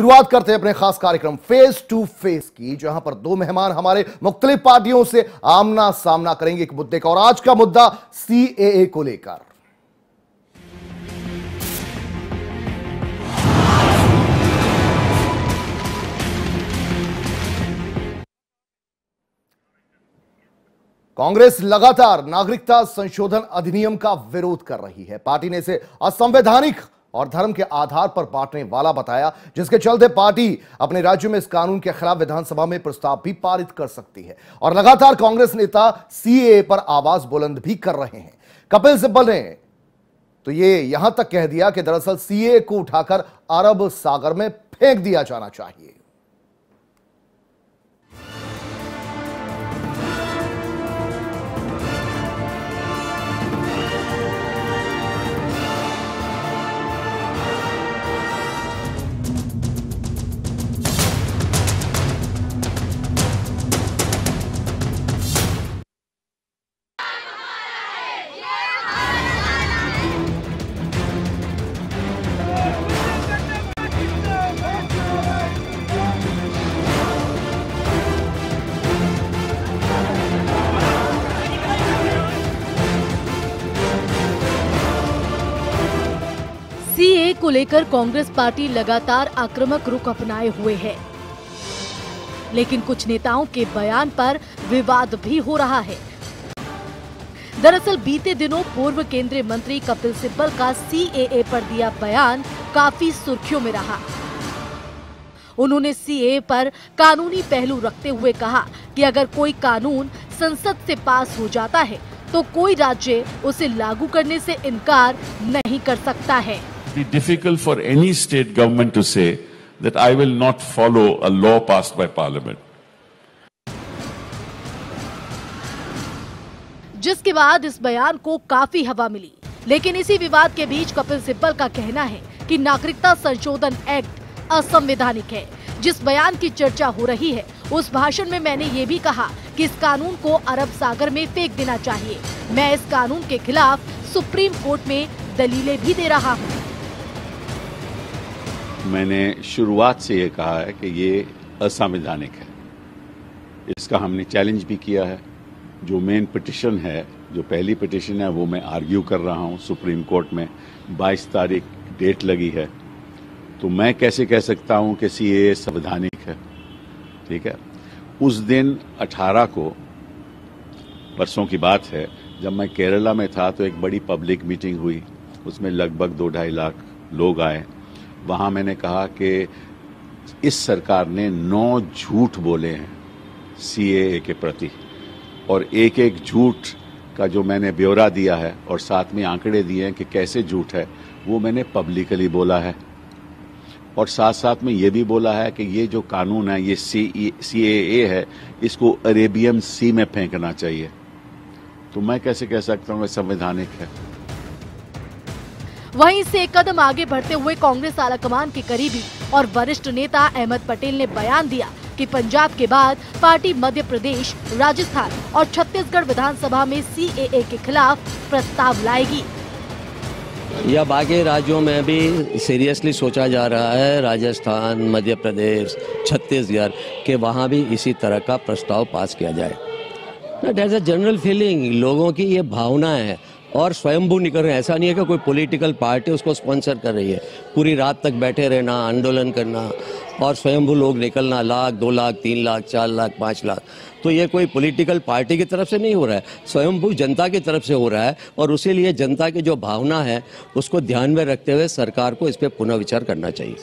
शुरुआत करते हैं अपने खास कार्यक्रम फेस टू फेस की जहां पर दो मेहमान हमारे मुख्तलिफ पार्टियों से आमना सामना करेंगे एक मुद्दे का और आज का मुद्दा सीएए को लेकर कांग्रेस लगातार नागरिकता संशोधन अधिनियम का विरोध कर रही है पार्टी ने इसे असंवैधानिक और धर्म के आधार पर बांटने वाला बताया जिसके चलते पार्टी अपने राज्य में इस कानून के खिलाफ विधानसभा में प्रस्ताव भी पारित कर सकती है और लगातार कांग्रेस नेता सीए पर आवाज बुलंद भी कर रहे हैं कपिल सिब्बल ने तो ये यहां तक कह दिया कि दरअसल सीए को उठाकर अरब सागर में फेंक दिया जाना चाहिए लेकर कांग्रेस पार्टी लगातार आक्रामक रुख अपनाए हुए है लेकिन कुछ नेताओं के बयान पर विवाद भी हो रहा है दरअसल बीते दिनों पूर्व केंद्रीय मंत्री कपिल सिब्बल का सीएए पर दिया बयान काफी सुर्खियों में रहा उन्होंने सीएए पर कानूनी पहलू रखते हुए कहा कि अगर कोई कानून संसद से पास हो जाता है तो कोई राज्य उसे लागू करने से इनकार नहीं कर सकता है be difficult for any state government to say that I will not follow a law passed by parliament. जिसके बाद इस बयान को काफी हवा मिली लेकिन इसी विवाद के बीच कपिल सिब्बल का कहना है कि नागरिकता संशोधन एक्ट असंवैधानिक है जिस बयान की चर्चा हो रही है उस भाषण में मैंने ये भी कहा कि इस कानून को अरब सागर में फेंक देना चाहिए मैं इस कानून के खिलाफ सुप्रीम कोर्ट में दलीलें भी दे रहा हूँ मैंने शुरुआत से ये कहा है कि ये असंवैधानिक है इसका हमने चैलेंज भी किया है जो मेन पिटिशन है जो पहली पिटिशन है वो मैं आर्ग्यू कर रहा हूँ सुप्रीम कोर्ट में 22 तारीख डेट लगी है तो मैं कैसे कह सकता हूँ कि सी ए संवैधानिक है ठीक है उस दिन 18 को परसों की बात है जब मैं केरला में था तो एक बड़ी पब्लिक मीटिंग हुई उसमें लगभग दो ढाई लाख लोग आए वहाँ मैंने कहा कि इस सरकार ने नौ झूठ बोले हैं सी के प्रति और एक एक झूठ का जो मैंने ब्यौरा दिया है और साथ में आंकड़े दिए हैं कि कैसे झूठ है वो मैंने पब्लिकली बोला है और साथ साथ में ये भी बोला है कि ये जो कानून है ये सी सी ए है इसको अरेबियम सी में फेंकना चाहिए तो मैं कैसे कह सकता हूँ संवैधानिक है वहीं इससे एक कदम आगे बढ़ते हुए कांग्रेस आलाकमान के करीबी और वरिष्ठ नेता अहमद पटेल ने बयान दिया कि पंजाब के बाद पार्टी मध्य प्रदेश राजस्थान और छत्तीसगढ़ विधानसभा में सीएए के खिलाफ प्रस्ताव लाएगी या बाकी राज्यों में भी सीरियसली सोचा जा रहा है राजस्थान मध्य प्रदेश छत्तीसगढ़ के वहाँ भी इसी तरह का प्रस्ताव पास किया जाए डेट अ जनरल फीलिंग लोगों की ये भावना है और स्वयंभू निकल रहे हैं ऐसा नहीं है कि कोई पॉलिटिकल पार्टी उसको स्पॉन्सर कर रही है पूरी रात तक बैठे रहना आंदोलन करना और स्वयंभू लोग निकलना लाख दो लाख तीन लाख चार लाख पाँच लाख तो ये कोई पॉलिटिकल पार्टी की तरफ से नहीं हो रहा है स्वयंभू जनता की तरफ से हो रहा है और उसी लिए जनता की जो भावना है उसको ध्यान में रखते हुए सरकार को इस पर पुनर्विचार करना चाहिए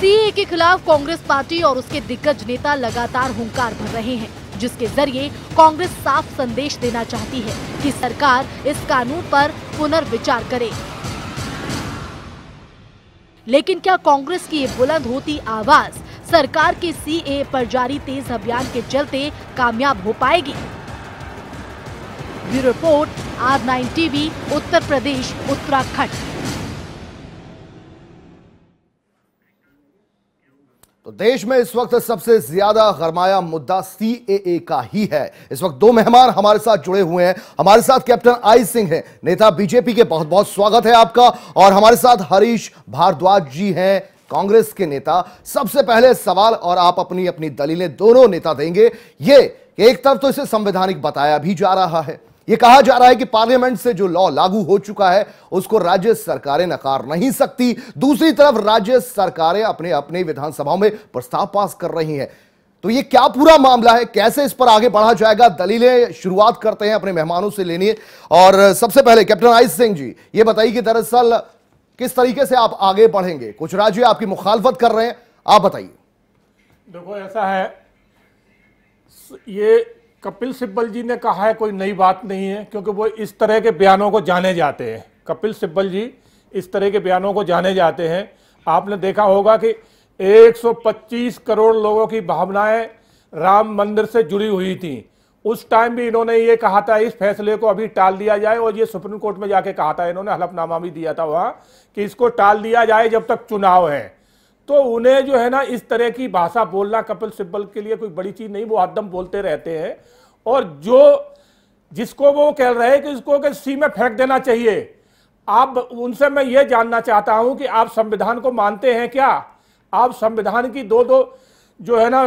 सीए के खिलाफ कांग्रेस पार्टी और उसके दिग्गज नेता लगातार हुंकार भर रहे हैं जिसके जरिए कांग्रेस साफ संदेश देना चाहती है कि सरकार इस कानून पर पुनर्विचार करे लेकिन क्या कांग्रेस की ये बुलंद होती आवाज सरकार के ए पर जारी तेज अभियान के चलते कामयाब हो पाएगी bureau report R nine TV Uttar Pradesh Uttarakhand तो देश में इस वक्त सबसे ज्यादा गरमाया मुद्दा सीएए का ही है इस वक्त दो मेहमान हमारे साथ जुड़े हुए हैं हमारे साथ कैप्टन आई सिंह हैं नेता बीजेपी के बहुत बहुत स्वागत है आपका और हमारे साथ हरीश भारद्वाज जी हैं कांग्रेस के नेता सबसे पहले सवाल और आप अपनी अपनी दलीलें दोनों नेता देंगे ये एक तरफ तो इसे संवैधानिक बताया भी जा रहा है यह कहा जा रहा है कि पार्लियामेंट से जो लॉ लागू हो चुका है उसको राज्य सरकारें नकार नहीं सकती दूसरी तरफ राज्य सरकारें अपने अपने विधानसभाओं में प्रस्ताव पास कर रही हैं तो ये क्या पूरा मामला है कैसे इस पर आगे बढ़ा जाएगा दलीलें शुरुआत करते हैं अपने मेहमानों से लेनी और सबसे पहले कैप्टन आयुष सिंह जी ये बताइए कि दरअसल किस तरीके से आप आगे बढ़ेंगे कुछ राज्य आपकी मुखालफत कर रहे हैं आप बताइए देखो ऐसा है ये कपिल सिब्बल जी ने कहा है कोई नई बात नहीं है क्योंकि वो इस तरह के बयानों को जाने जाते हैं कपिल सिब्बल जी इस तरह के बयानों को जाने जाते हैं आपने देखा होगा कि 125 करोड़ लोगों की भावनाएं राम मंदिर से जुड़ी हुई थी उस टाइम भी इन्होंने ये कहा था इस फैसले को अभी टाल दिया जाए और ये सुप्रीम कोर्ट में जाके कहा था इन्होंने हलफनामा भी दिया था वहाँ कि इसको टाल दिया जाए जब तक चुनाव है तो उन्हें जो है ना इस तरह की भाषा बोलना कपिल सिब्बल के लिए कोई बड़ी चीज नहीं वो हरदम बोलते रहते हैं और जो जिसको वो कह रहे हैं कि उसको कि सी में फेंक देना चाहिए आप उनसे मैं ये जानना चाहता हूं कि आप संविधान को मानते हैं क्या आप संविधान की दो दो जो है ना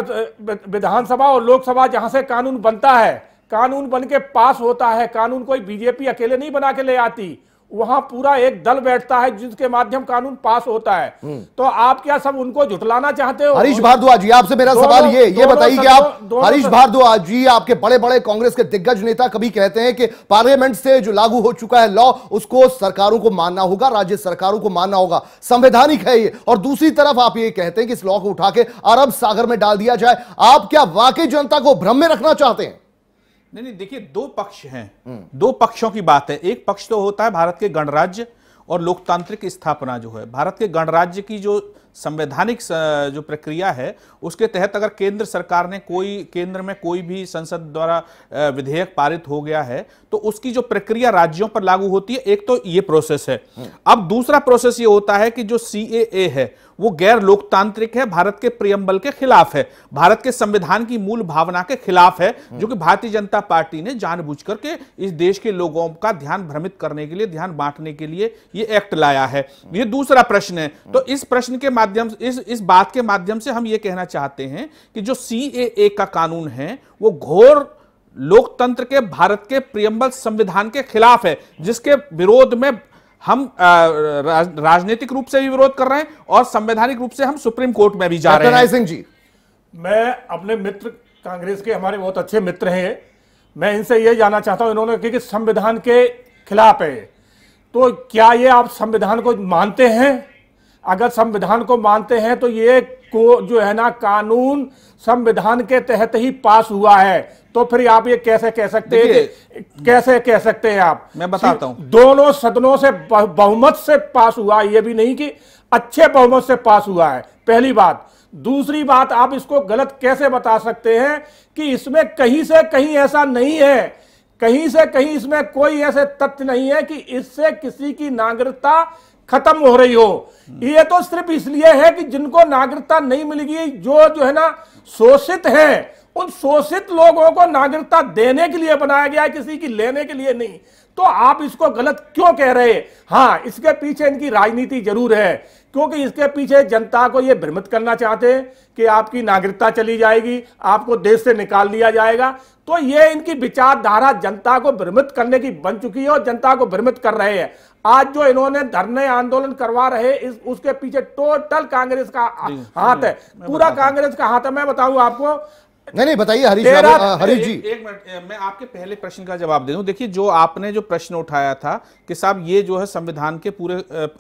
विधानसभा और लोकसभा जहां से कानून बनता है कानून बन के पास होता है कानून कोई बीजेपी अकेले नहीं बना के ले आती वहां पूरा एक दल बैठता है जिसके माध्यम कानून पास होता है हम्म। तो आप क्या सब उनको झुटलाना चाहते हो हरीश भारद्वाज जी आपसे मेरा सवाल ये ये बताइए कि आप हरीश भारद्वाज जी आपके बड़े बड़े कांग्रेस के दिग्गज नेता कभी कहते हैं कि पार्लियामेंट से जो लागू हो चुका है लॉ उसको सरकारों को मानना होगा राज्य सरकारों को मानना होगा संवैधानिक है ये और दूसरी तरफ आप ये कहते हैं कि इस लॉ को उठा के अरब सागर में डाल दिया जाए आप क्या वाकई जनता को भ्रम में रखना चाहते हैं नहीं नहीं देखिए दो पक्ष हैं हम्म। दो पक्षों की बात है एक पक्ष तो होता है भारत के गणराज्य और लोकतांत्रिक स्थापना जो है भारत के गणराज्य की जो संवैधानिक जो प्रक्रिया है उसके तहत अगर केंद्र सरकार ने कोई केंद्र में कोई भी संसद द्वारा विधेयक पारित हो गया है तो उसकी जो प्रक्रिया राज्यों पर लागू होती है एक तो ये प्रोसेस है हम्म। अब दूसरा प्रोसेस ये होता है कि जो सी है वो गैर लोकतांत्रिक है भारत के प्रियम्बल के खिलाफ है भारत के संविधान की मूल भावना के खिलाफ है जो कि भारतीय जनता पार्टी ने जानबूझ करके इस देश के लोगों का ध्यान भ्रमित करने के लिए ध्यान बांटने के लिए ये एक्ट लाया है ये दूसरा प्रश्न है तो इस प्रश्न के माध्यम इस इस बात के माध्यम से हम ये कहना चाहते हैं कि जो सी का कानून है वो घोर लोकतंत्र के भारत के प्रियम्बल संविधान के खिलाफ है जिसके विरोध में हम राज, राजनीतिक रूप से भी विरोध कर रहे हैं और संवैधानिक रूप से हम सुप्रीम कोर्ट में भी जा रहे हैं सिंह जी मैं अपने मित्र कांग्रेस के हमारे बहुत अच्छे मित्र हैं मैं इनसे ये जानना चाहता हूं इन्होंने कि संविधान के खिलाफ है तो क्या ये आप संविधान को मानते हैं अगर संविधान को मानते हैं तो ये को जो है ना कानून संविधान के तहत ही पास हुआ है तो फिर आप ये कैसे कह सकते हैं कैसे कह सकते हैं आप मैं बताता हूं दोनों सदनों से बहुमत से पास हुआ ये भी नहीं कि अच्छे बहुमत से पास हुआ है पहली बात दूसरी बात आप इसको गलत कैसे बता सकते हैं कि इसमें कहीं से कहीं ऐसा नहीं है कहीं से कहीं इसमें कोई ऐसे तथ्य नहीं है कि इससे किसी की नागरिकता खत्म हो रही हो ये तो सिर्फ इसलिए है कि जिनको नागरिकता नहीं मिलेगी जो जो है ना शोषित है उन शोषित लोगों को नागरिकता देने के लिए बनाया गया है किसी की लेने के लिए नहीं तो आप इसको गलत क्यों कह रहे हाँ इसके पीछे इनकी राजनीति जरूर है क्योंकि इसके पीछे जनता को यह भ्रमित करना चाहते हैं कि आपकी नागरिकता चली जाएगी आपको देश से निकाल लिया जाएगा तो ये इनकी विचारधारा जनता को भ्रमित करने की बन चुकी है और जनता को भ्रमित कर रहे हैं आज जो इन्होंने धरने आंदोलन करवा रहे इस उसके पीछे टोटल कांग्रेस का हाथ है पूरा कांग्रेस का हाथ है मैं बताऊं आपको नहीं नहीं बताइए हरीश हरीश जी एक मिनट मैं आपके पहले प्रश्न का जवाब दे दूं देखिए जो आपने जो प्रश्न उठाया था कि साहब ये जो है संविधान के पूरे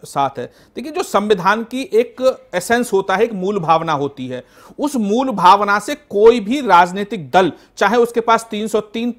साथ है देखिए जो संविधान की एक एसेंस होता है एक मूल भावना होती है उस मूल भावना से कोई भी राजनीतिक दल चाहे उसके पास 303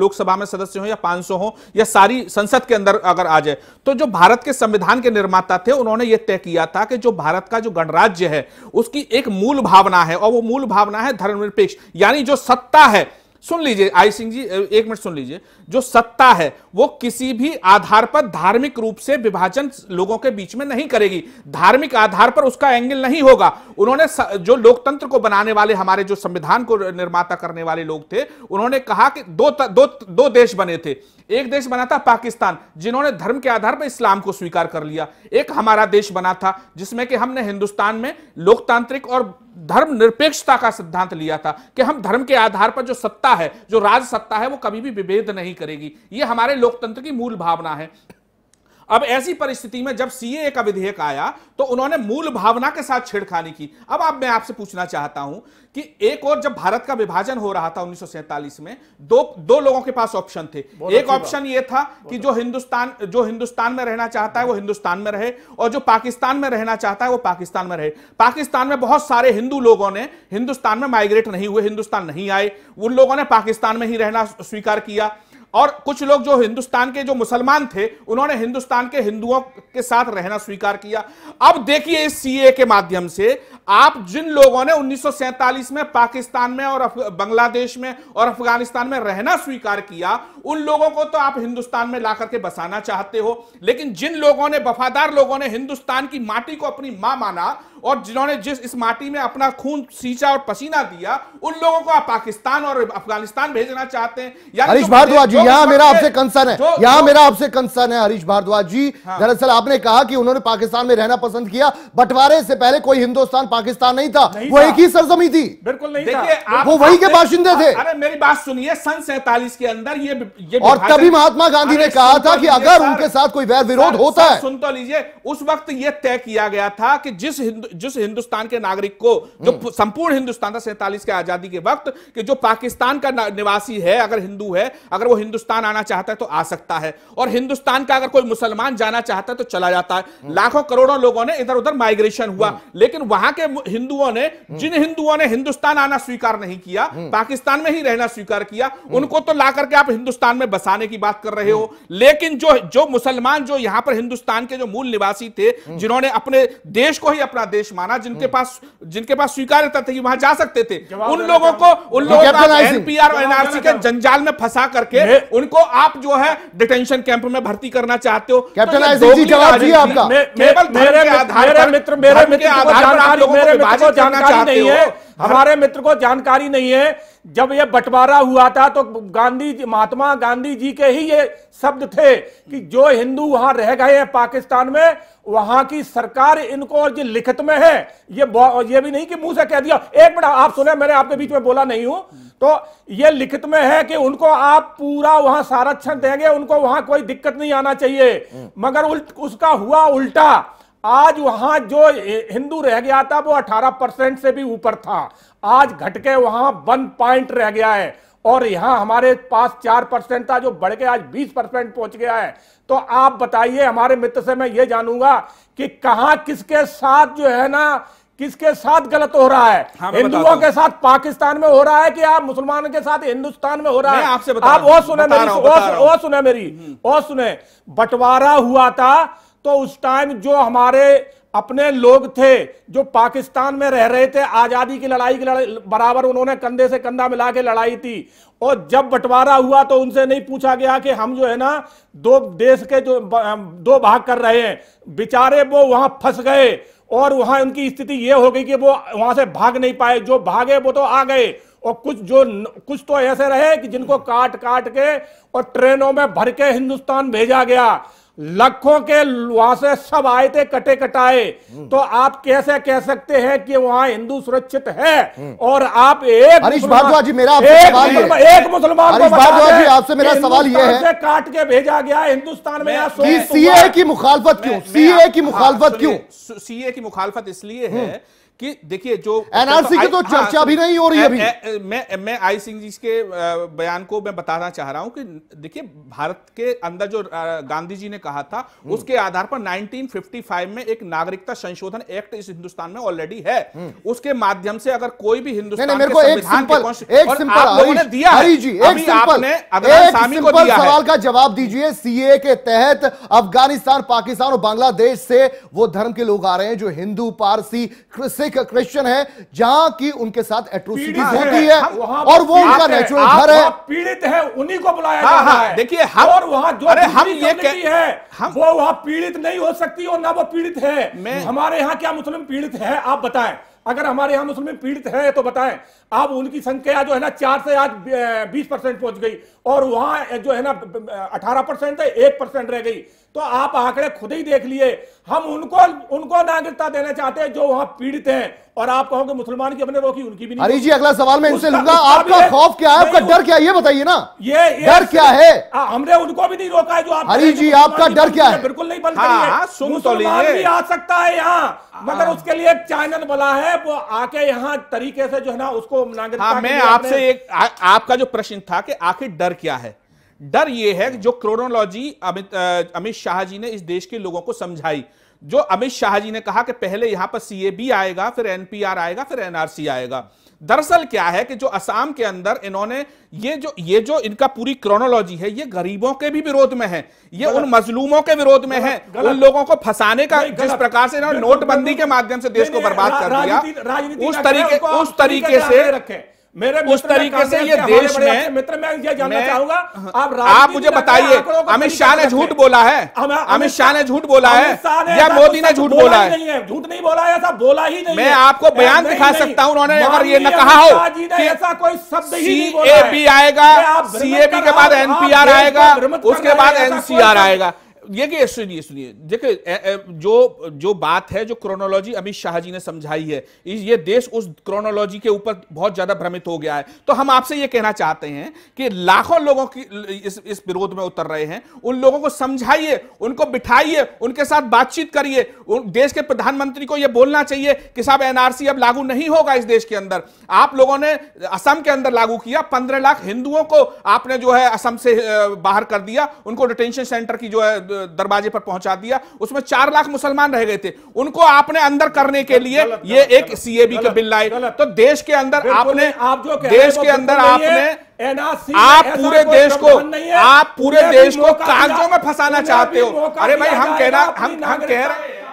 लोकसभा में सदस्य हो या पांच हो या सारी संसद के अंदर अगर आ जाए तो जो भारत के संविधान के निर्माता थे उन्होंने ये तय किया था कि जो भारत का जो गणराज्य है उसकी एक मूल भावना है और वो मूल भावना है धर्म निरपेक्ष यानी जो सत्ता है सुन लीजिए आई सिंह जी एक मिनट सुन लीजिए जो सत्ता है वो किसी भी आधार पर धार्मिक रूप से विभाजन लोगों के बीच में नहीं करेगी धार्मिक आधार पर उसका एंगल नहीं होगा उन्होंने जो लोकतंत्र को बनाने वाले हमारे जो संविधान को निर्माता करने वाले लोग थे उन्होंने कहा कि दो त, दो दो देश बने थे एक देश बना था पाकिस्तान जिन्होंने धर्म के आधार पर इस्लाम को स्वीकार कर लिया एक हमारा देश बना था जिसमें कि हमने हिंदुस्तान में लोकतांत्रिक और धर्मनिरपेक्षता का सिद्धांत लिया था कि हम धर्म के आधार पर जो सत्ता है जो राज सत्ता है वो कभी भी विभेद नहीं करेगी ये हमारे लोकतंत्र की मूल भावना है अब ऐसी परिस्थिति में जब सीएए का विधेयक आया तो उन्होंने मूल भावना के साथ छेड़खानी की अब आप मैं आपसे पूछना चाहता हूं कि एक और जब भारत का विभाजन हो रहा था उन्नीस में दो दो लोगों के पास ऑप्शन थे एक ऑप्शन यह था कि जो हिंदुस्तान जो हिंदुस्तान में रहना चाहता है वो हिंदुस्तान में रहे और जो पाकिस्तान में रहना चाहता है वो पाकिस्तान में रहे पाकिस्तान में बहुत सारे हिंदू लोगों ने हिंदुस्तान में माइग्रेट नहीं हुए हिंदुस्तान नहीं आए उन लोगों ने पाकिस्तान में ही रहना स्वीकार किया और कुछ लोग जो हिंदुस्तान के जो मुसलमान थे उन्होंने हिंदुस्तान के हिंदुओं के साथ रहना स्वीकार किया अब देखिए इस सीए के माध्यम से आप जिन लोगों ने उन्नीस में पाकिस्तान में और बांग्लादेश में और अफगानिस्तान में रहना स्वीकार किया उन लोगों को तो आप हिंदुस्तान में ला करके बसाना चाहते हो लेकिन जिन लोगों ने वफादार लोगों ने हिंदुस्तान की माटी को अपनी मां माना और जिन्होंने जिस इस माटी में अपना खून सींचा और पसीना दिया उन लोगों को आप पाकिस्तान और अफगानिस्तान भेजना चाहते हैं हरीश भारद्वाज जी यहाँ मेरा आपसे कंसर्न है यहाँ मेरा आपसे कंसर्न है हरीश भारद्वाज जी हाँ। दरअसल आपने कहा कि उन्होंने पाकिस्तान में रहना पसंद किया बंटवारे से पहले कोई हिंदुस्तान पाकिस्तान नहीं था वो एक ही सरजमी थी बिल्कुल नहीं देखिए वो वही के बाशिंदे थे अरे मेरी बात सुनिए सन सैतालीस के अंदर ये और तभी महात्मा गांधी ने कहा था तो कि अगर उनके साथ कोई वैर विरोध होता है सुन तो लीजिए उस वक्त यह तय किया गया था कि जिस जिस हिंदुस्तान के नागरिक को जो हम्म। संपूर्ण हिंदुस्तान था सैतालीस के आजादी के वक्त कि जो पाकिस्तान का निवासी है अगर हिंदू है अगर वो हिंदुस्तान आना चाहता है तो आ सकता है और हिंदुस्तान का अगर कोई मुसलमान जाना चाहता है तो चला जाता है हम्म। लाखों करोड़ों लोगों ने इधर उधर माइग्रेशन हुआ हम्म। लेकिन वहां के हिंदुओं ने जिन हिंदुओं ने हिंदुस्तान आना स्वीकार नहीं किया पाकिस्तान में ही रहना स्वीकार किया उनको तो ला करके आप हिंदुस्तान में बसाने की बात कर रहे हो लेकिन जो जो मुसलमान जो यहां पर हिंदुस्तान के जो मूल निवासी थे जिन्होंने अपने देश को ही अपना देश देश माना जिनके हम्म। पास जिनके पास स्वीकार्यता थी वहां जा सकते थे उन लोगों को उन तो लोगों को एनपीआर और एनआरसी के जंजाल में फंसा करके उनको आप जो है डिटेंशन कैंप में भर्ती करना चाहते हो कैप्टन तो जवाब दिया आपका केवल मेरे मित्र को जानकारी नहीं है हमारे मित्र को जानकारी नहीं है जब यह बंटवारा हुआ था तो गांधी महात्मा गांधी जी के ही ये शब्द थे कि जो हिंदू वहां रह गए हैं पाकिस्तान में वहां की सरकार इनको और जो लिखित में है ये ये भी नहीं कि मुंह से कह दिया एक मिनट आप सुने मैंने आपके बीच में बोला नहीं हूं तो ये लिखित में है कि उनको आप पूरा वहां संरक्षण देंगे उनको वहां कोई दिक्कत नहीं आना चाहिए हम्म। मगर उल्ट उसका हुआ उल्टा आज वहां जो हिंदू रह गया था वो 18 परसेंट से भी ऊपर था आज घटके वहां वन पॉइंट रह गया है और यहाँ हमारे पास चार परसेंट था जो बढ़ के आज बीस परसेंट पहुंच गया है तो आप बताइए हमारे मित्र से मैं ये जानूंगा कि कहा किसके साथ जो है ना किसके साथ गलत हो रहा है हाँ, हिंदुओं के साथ पाकिस्तान में हो रहा है कि आप मुसलमानों के साथ हिंदुस्तान में हो रहा है आपसे आप वो सुने मेरी वो सुने मेरी वो सुने बंटवारा हुआ था तो उस टाइम जो हमारे अपने लोग थे जो पाकिस्तान में रह रहे थे आज़ादी की लड़ाई की लड़ाई बराबर उन्होंने कंधे से कंधा मिला के लड़ाई थी और जब बंटवारा हुआ तो उनसे नहीं पूछा गया कि हम जो है ना दो देश के जो दो भाग कर रहे हैं बेचारे वो वहां फंस गए और वहां उनकी स्थिति ये हो गई कि वो वहां से भाग नहीं पाए जो भागे वो तो आ गए और कुछ जो कुछ तो ऐसे रहे कि जिनको काट काट के और ट्रेनों में भर के हिंदुस्तान भेजा गया लखों के वहां से सब आए थे कटे कटाए हम्म। तो आप कैसे कह सकते हैं कि वहां हिंदू सुरक्षित है हम्म। और आप एक जी मेरा एक मुसलमान आपसे मेरा सवाल यह है काट के भेजा गया हिंदुस्तान में सीए की मुखालफत क्यों सीए की मुखालफत हाँ, क्यों सीए की मुखालफत इसलिए है हम्म। कि देखिए जो एनआरसी अच्छा, तो की तो हाँ, चर्चा हाँ, भी नहीं हो रही अभी मैं मैं आई सिंह जी के बयान को मैं बताना चाह रहा हूं कि देखिए भारत के अंदर जो गांधी जी ने कहा था हम्म। उसके आधार पर 1955 में एक नागरिकता संशोधन एक्ट इस हिंदुस्तान में ऑलरेडी है हम्म। उसके माध्यम से अगर कोई भी हिंदुस्तान मेरे को एक सिंपल एक सिंपल दिया सवाल का जवाब दीजिए सीए के तहत अफगानिस्तान पाकिस्तान और बांग्लादेश से वो धर्म के लोग आ रहे हैं जो हिंदू पारसी सिख का क्रिश्चियन है जहां की उनके साथ एट्रोसिटी होती है और वो उनका नेचुरल घर है पीड़ित है उन्हीं को बुलाया हाँ, जा रहा है देखिए हम और वहां जो हम ये है हम वो वहां पीड़ित नहीं हो सकती और ना वो पीड़ित है हमारे यहाँ क्या मुस्लिम पीड़ित है आप बताएं अगर हमारे यहाँ मुस्लिम पीड़ित है तो बताएं आप उनकी संख्या जो है ना चार से आज बीस परसेंट पहुंच गई और वहां जो है ना अठारह परसेंट है एक परसेंट रह गई तो आप आंकड़े खुद ही देख लिए हम उनको उनको नागरिकता देना चाहते हैं जो वहां पीड़ित हैं और आप कहोगे मुसलमान की अपने रोकी उनकी भी नहीं हरी जी अगला सवाल मैं इनसे लूंगा आपका खौफ क्या है आपका डर क्या है ये बताइए ना ये डर क्या है हमने उनको भी नहीं रोका है जो आप हरी जी आपका डर क्या है बिल्कुल नहीं बन बंद करिए हाँ, तो भी आ सकता है यहाँ हाँ। मगर उसके लिए एक चैनल बना है वो आके यहाँ तरीके से जो है ना उसको हाँ, नागरिकता मैं आपसे एक आपका जो प्रश्न था कि आखिर डर डर क्या है डर यह है जो क्रोनोलॉजी अमित अमित शाह जी ने इस देश के लोगों को समझाई जो अमित शाह जी ने कहा कि पहले यहां पर सीएबी आएगा फिर एनपीआर आएगा फिर एनआरसी आएगा दरअसल क्या है कि जो असम के अंदर इन्होंने ये जो ये जो इनका पूरी क्रोनोलॉजी है ये गरीबों के भी विरोध में है ये उन मजलूमों के विरोध में है उन लोगों को फंसाने का जिस प्रकार से इन्होंने नोटबंदी के माध्यम से देश को बर्बाद कर दिया उस तरीके उस तरीके से मेरे उस तरीके से ये देश में मित्र मैं ये जानना चाहूंगा हाँ। आप आप मुझे बताइए अमित शाह ने झूठ बोला है अमित शाह ने झूठ बोला है या मोदी ने झूठ बोला है झूठ नहीं बोला है ऐसा बोला ही नहीं मैं आपको बयान दिखा सकता हूँ उन्होंने अगर ये न कहा हो ऐसा कोई शब्द ही आएगा सीएबी के बाद एनपीआर आएगा उसके बाद एनसीआर आएगा ये कि सुनिए सुनिए देखिए जो जो बात है जो क्रोनोलॉजी अमित शाह जी ने समझाई है ये देश उस क्रोनोलॉजी के ऊपर बहुत ज्यादा भ्रमित हो गया है तो हम आपसे ये कहना चाहते हैं कि लाखों लोगों की इस इस विरोध में उतर रहे हैं उन लोगों को समझाइए उनको बिठाइए उनके साथ बातचीत करिए देश के प्रधानमंत्री को यह बोलना चाहिए कि साहब एनआरसी अब लागू नहीं होगा इस देश के अंदर आप लोगों ने असम के अंदर लागू किया पंद्रह लाख हिंदुओं को आपने जो है असम से बाहर कर दिया उनको डिटेंशन सेंटर की जो है दरवाजे पर पहुंचा दिया उसमें चार लाख मुसलमान रह गए थे उनको आपने अंदर करने के लिए ये एक सीएबी का बिल लाए तो देश के अंदर आपने आप जो देश के अंदर आपने आप पूरे देश को आप पूरे देश को कागजों में फंसाना चाहते हो अरे भाई हम कहना हम हम कह रहे हैं